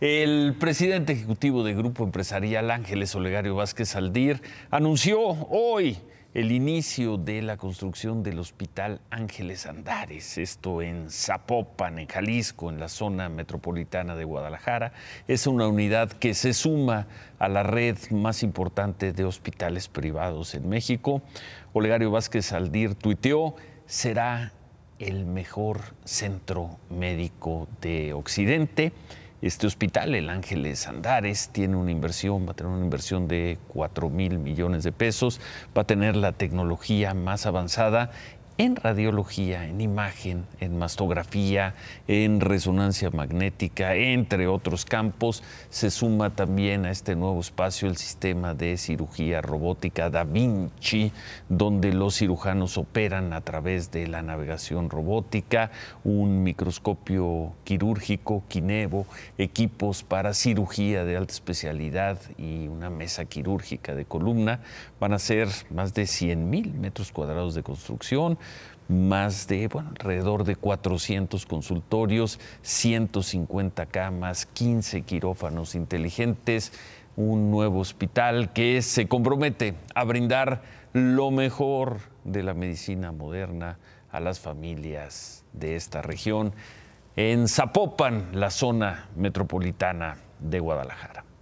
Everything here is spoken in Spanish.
El presidente ejecutivo del Grupo Empresarial Ángeles Olegario Vázquez Aldir anunció hoy el inicio de la construcción del Hospital Ángeles Andares, esto en Zapopan, en Jalisco, en la zona metropolitana de Guadalajara. Es una unidad que se suma a la red más importante de hospitales privados en México. Olegario Vázquez Aldir tuiteó, será el mejor centro médico de Occidente este hospital, el Ángeles Andares, tiene una inversión, va a tener una inversión de 4 mil millones de pesos, va a tener la tecnología más avanzada en radiología, en imagen, en mastografía, en resonancia magnética, entre otros campos. Se suma también a este nuevo espacio el sistema de cirugía robótica Da Vinci, donde los cirujanos operan a través de la navegación robótica, un microscopio quirúrgico, Kinevo, equipos para cirugía de alta especialidad y una mesa quirúrgica de columna. Van a ser más de 100 mil metros cuadrados de construcción más de, bueno, alrededor de 400 consultorios, 150 camas, 15 quirófanos inteligentes, un nuevo hospital que se compromete a brindar lo mejor de la medicina moderna a las familias de esta región en Zapopan, la zona metropolitana de Guadalajara.